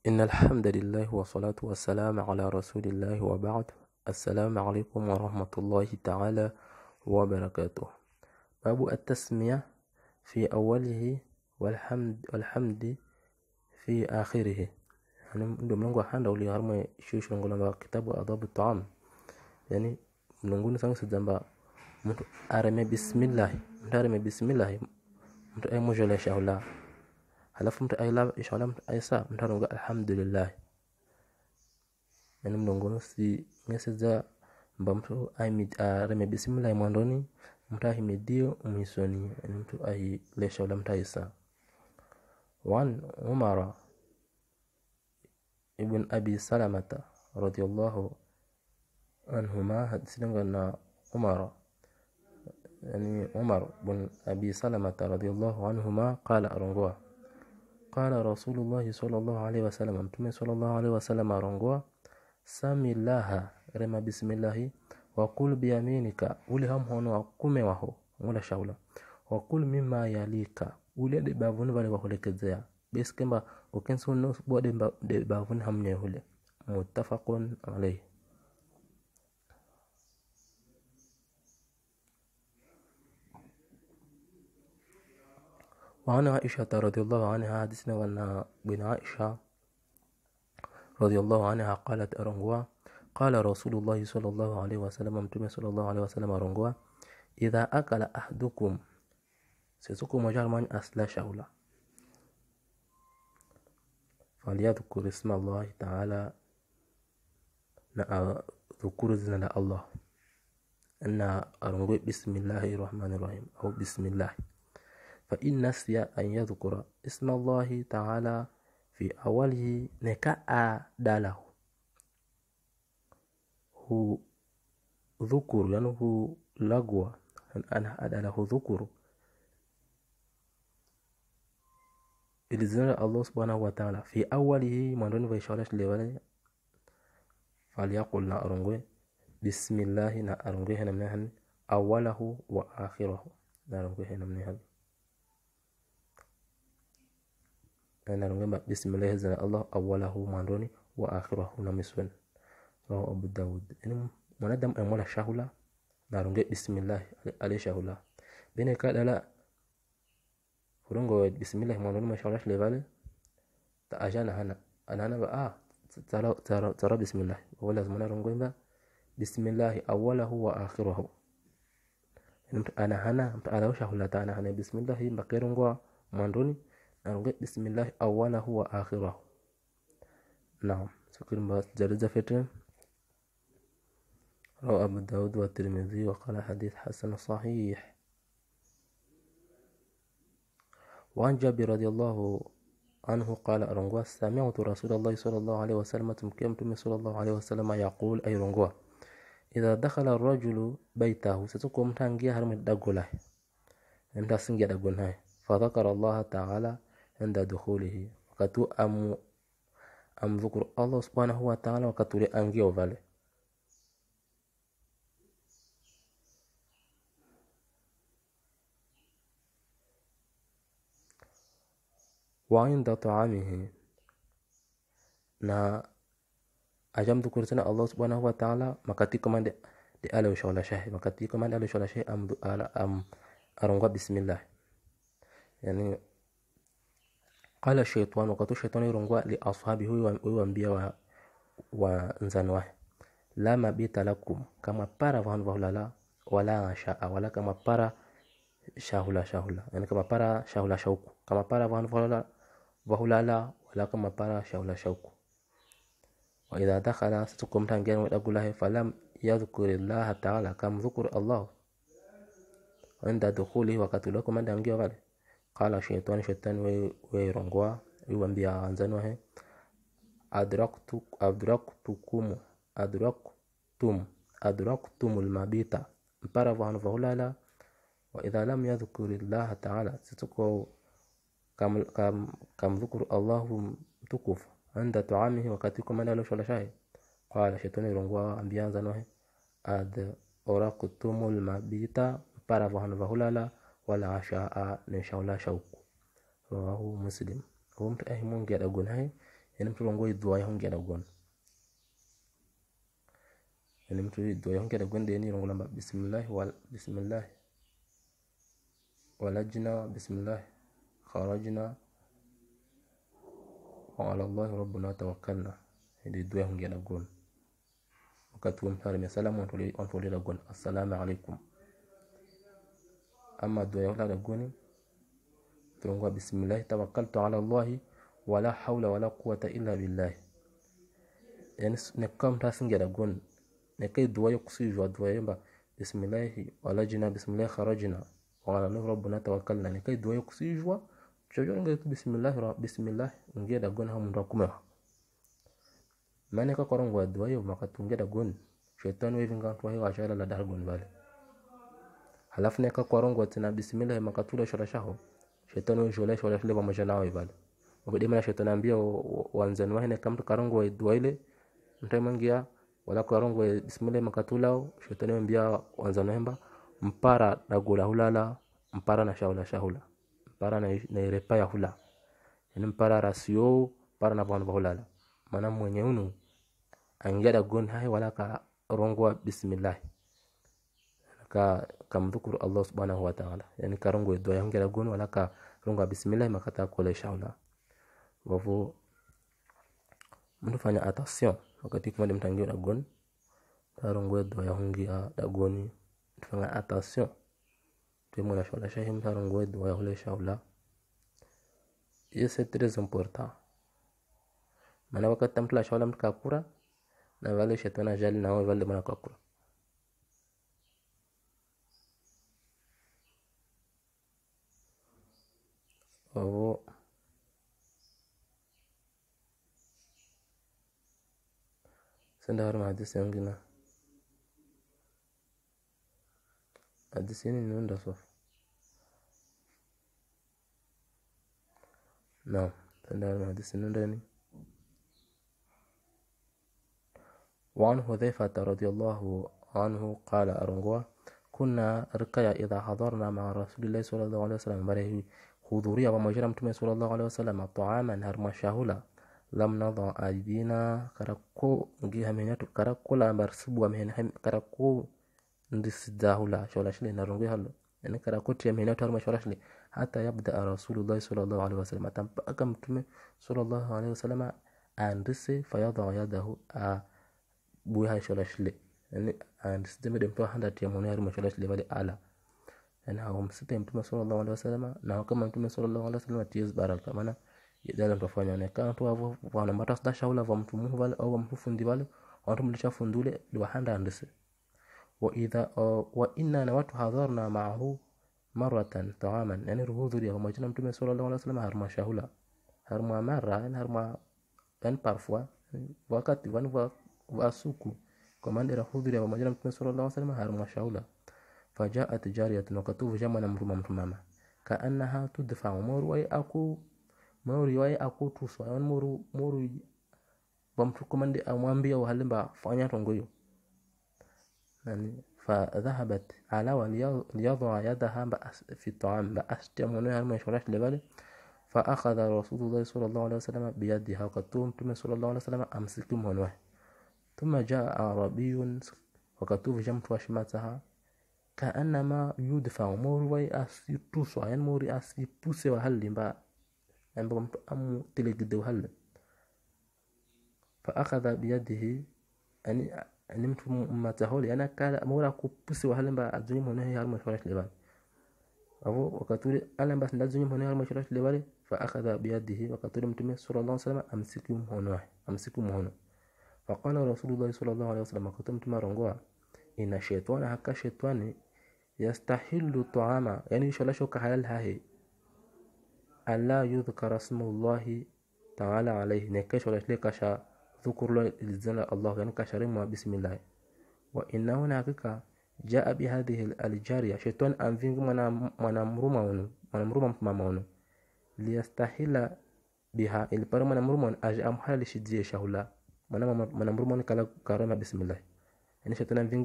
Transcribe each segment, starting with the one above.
إن الحمد لله والصلاة والسلام على رسول الله وبعد السلام عليكم ورحمة الله تعالى وبركاته باب التسمية في أوله والحمد والحمد في آخره يعني عندما نقول حمد أولي هرمى شو شو نقول كتاب أضاب الطعام يعني نقول نسمع سدنا أرمي بسم الله أرمي بسم الله أي مجلس الله alafu mtu aila ishaona mtu aisa mtu anaonga alhamdulillah. Yani mlongo si ngeseza mba mtu ahimid areme bismillah mwandoni mtu ahimidio mwisoni yani mtu ai lesha ula mtu aisa. Wan Umara ibn Abi Salamata radiyallahu anhuma hadisi na Umara يعني عمر بن أبي سلمة رضي الله عنهما قال أرنغوه qala rasulullahi sallallahu alaihi wasallam mtume sallallahu alaihi wasallam arongoa samilaha rema bismillahi wa kul biyaminika ule hamhono wakume waho ngula shaula wa kul mimma yalika ule de bavuni vale wahulekezea besi kemba ukensu no bode bavuni hamnye hule muttafaqun alayhi وعن عائشة رضي الله عنها حدثنا أن بن عائشة رضي الله عنها قالت أرنغوا قال رسول الله صلى الله عليه وسلم متوم صلى الله عليه وسلم أرنغوا إذا أكل أحدكم سيسوكو مجال من أسلا شاولا فليذكر اسم الله تعالى ذكر زنا الله أن أرنغوا بسم الله الرحمن الرحيم أو بسم الله فإن نسي أن يذكر اسم الله تعالى في أوله نكاء داله هو ذكر لأنه يعني لغوة يعني أنا أدا له ذكر إذن الله سبحانه وتعالى في أوله ما دون بيشارش لولا فليقل نأرنغي بسم الله نأرنغي هنا منهن أوله وآخره نأرنغي هنا منهن أنا نغمى بسم الله زنا الله أوله ماندوني وآخره نمسون رواه أبو داود إن أدم أمولا شاهولا نارونجي بسم الله عليه شاهولا بينك قال لا فرونغو بسم الله ماندوني ما شاولاش ليفالي تأجانا هنا أنا أنا بقى ترى ترى ترى بسم الله ولا زمان رونغو بسم الله أوله وآخره أنا هنا أنا وش وشاهولا أنا هنا بسم الله بقيرونغو ماندوني ألغي بسم الله أوله وآخره نعم سكر جرزة فتن روى أبو داود والترمذي وقال حديث حسن صحيح وعن جابر رضي الله عنه قال أرنغوا سمعت رسول الله صلى الله عليه وسلم تمكمتم صلى الله عليه وسلم يقول أي رنغوا إذا دخل الرجل بيته ستقوم تنجي هرم الدقلة أنت سنجي فذكر الله تعالى عند دخوله وكتو أم أم ذكر الله سبحانه وتعالى وكتو لأنجيو فالي وعند طعامه نا أجام ذكرتنا الله سبحانه وتعالى ما كتيكم عند الله وشغل شيء ما كتيكم عند الله وشغل شيء أم أم أرنغ بسم الله يعني قال الشيطان وقت الشيطان يرنقوا لأصحابه ويوانبيا وانزانواه لا ما بيت لكم كما بارا فهن فهلا لا ولا شاء ولا كما بارا شاهلا شاهلا يعني كما بارا شاهلا شوك كما بارا فهن فهلا لا ولا كما بارا شاهلا شوك وإذا دخل ستكم تنجان ويقول له فلم يذكر الله تعالى كم ذكر الله عند دخوله وقتلكم عند أنجيو غالي قال شيطان شيطان ويرونغوا يوامبيا انزانو هي ادركتكم ادركتكم ادركتم ادركتم المبيتا مبارفو هانو فهولالا واذا لم يذكر الله تعالى ستكو كم كم كم ذكر الله تكوف عند طعامه وكاتيكم انا لو شولا شاي قال شيطان يرونغوا امبيا انزانو هي اد اوراكتم المبيتا مبارفو هانو فهولالا والعشاء نشاولا شوق رواه مسلم rumtu ahi mun geɗa gon hay enem to rongoyi duwayi hon geɗa gon enem to yi duwayi hon geɗa gonde ni rongo lamba bisimillahi wal bisimillahi walajna bisimillahi kharajna wa ala allahi rabbuna tawakkalna ede duwayi hon geɗa gon wakkati won parmi salam on to lira gon assalamu aleykum أما دويا ولا رجوني تونغوا بسم الله توكلت على الله ولا حول ولا قوة إلا بالله يعني نكام راسن جرا جون نكاي دويا كسي جوا دويا يبا بسم الله ولا جنا بسم الله خرجنا وعلى الله ربنا توكلنا نكاي دويا كسي جوا شجون جت بسم الله را بسم الله نجرا جون هم راكما ما نكا قرن جوا دويا وما كتون جرا جون شيطان ويفين كان تواي وعشرة لا دار جون بالي halafu nekakwarongwa tsina bisimilahi makatula shaho shetani ujole sholashile pamoja nawo ivale ukidimana shetani ambia wanzani wahine kamtu karongwa idwaile mtaimangia wala kwarongwa bisimilahi makatula shetani ambia wanzani hemba mpara na dagula hulala mpara na shaula shahula mpara na, na irepa ya hula yani mpara rasio mpara na bwana hulala maana mwenye unu angia da gon hai wala ka karongwa bismillah ka kam kuru allah subhanahu wa ta'ala yani do doyangira gono wala ka rongo bismillah makata kole shaula wavu mtu fanya attention wakati kumade mtangio dagoni tarongwe doya hungia dagoni tufanya attention twemona shaula shahi mtarongwe doya hule shaula ye c'est très important mana wakati mtu la shaula mtu kakura na wale shetana jali na wale mana kakura مع සඳහරම حدثنا حدثني من ده صف نعم مع سندار حدثنا داني وعن حذيفة رضي الله عنه قال أرنغوا كنا ركيا إذا حضرنا مع رسول الله صلى الله عليه وسلم بريه خذوريا ومجرى تمي صلى الله عليه وسلم الطعام هرما شاهولا lam nada aydina kara ko gi hamenyatu kara ko lambar subu amen ham kara ko ndisidahula shola shile na rongo hallo yani kara ko tiya hamenyatu har mashola shile hata yabda rasulullah sallallahu alaihi wasallam atampa mtume sallallahu alaihi wasallam andise fayadha yadahu a buha shola shile yani andise mede mpo handa tiya mwana har mashola shile bali ala yani hawamsita mtume sallallahu alaihi wasallam na kama mtume sallallahu alaihi wasallam tiya baraka maana Jadala mtafanya onekana tu avo vana matasta shaula va mtumuhu vale au fundi vale wantu mlishafundule liwahanda andise wa idha wa inna na watu hadharna ma'ahu maratan ta'aman yani ruhudhuria pamoja na mtume sallallahu alaihi wasallam harma shaula harma mara yani harma yani parfois wakati wani wa suku kwa maana rahudhuria pamoja na mtume sallallahu alaihi wasallam harma shaula fajaat jariyatun wakatufu jama na mruma mtumama kaannaha tudfa umuru wa aku mori wayi akotu so ayon moru moru bamtukumande amwambia wahalimba fanya tongoyo yani فذهبت علاوة ليضع يدها في الطعام بأشتي منها ما يشغلش لبالي فأخذ رسول الله صلى الله عليه وسلم بيدها وقد توم صلى الله عليه وسلم أمسكتم هنوه ثم جاء عربي وقد توفي جمت وشمتها كأنما يدفع مور وي أسي توسو عين مور أسي بوسي وهل بقى عندما يعني أم تلقدو هلا فأخذ بيده يعني يعني أن ما متهولي أنا كلا مولا كوبس وهلا با أدوني منه هي هرمش فرش لبالي أبو وكتولي أنا بس ندوني منه هرمش فرش لبالي فأخذ بيده وكتولي متمي صلى الله عليه وسلم أمسكهم هنا أمسكهم هنا فقال رسول الله صلى الله عليه وسلم كتولي متمي رنجوا إن الشيطان هكا شيطاني يستحل الطعام يعني شلاشو كحلال هاي ألا يذكر اسم الله تعالى عليه نكش ولا نكشرت كشا ذكر لزل الله يعني كشري ما بسم الله وإن هناك جاء بهذه الجارية شيطان أنفين ما مون ليستحيل بها البر منامرما أجا أمحل لشدية شهولا منا منا مرومون كلا كرما بسم الله يعني شيطان أنفين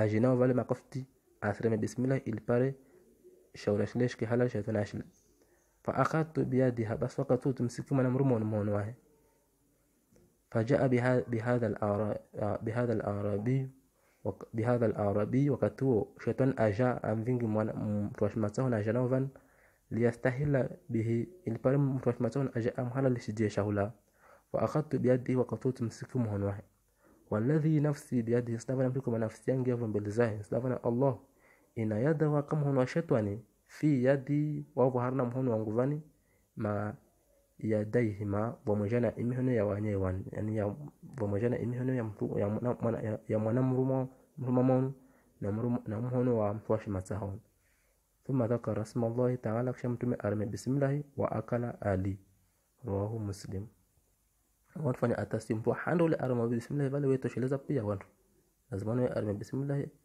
أجناه وفالي ما قفتي أسرما بسم الله البر شهولا شليش كهلا شيطان أشلي فأخذت بيدها بس فقط هو تمسكه أنا مرمون مون واحد فجاء بهذا الأعرابي بهذا الأعرابي بهذا الأعرابي وقد هو شيطان أجا أمفينج متوشمتون أجنوفا ليستهل به البرم ماتون أجا أم هلا لشدي شهولا وأخذت بيده وقد هو تمسكه مون واحد والذي نفسي بيده استغفر لكم نفسي أنجفا بالزاهي استغفر الله إن يده هو وشيطاني fi yadi wabu harna muhunu wanguvani ma yadaihima vomwejana imihono ya wanyewan yani ya vomwejana imihono ya mtu ya mwana ya, ya mwana mrumo mrumamon na mrumo na muhono wa mtu wa shimatahon thumma dhakara asma Allah ta'ala kisha mtume arame bismillah wa akala ali rawahu muslim watu fanya atasi mtu handle arame bismillah vale wetosheleza pia watu lazima arame bismillah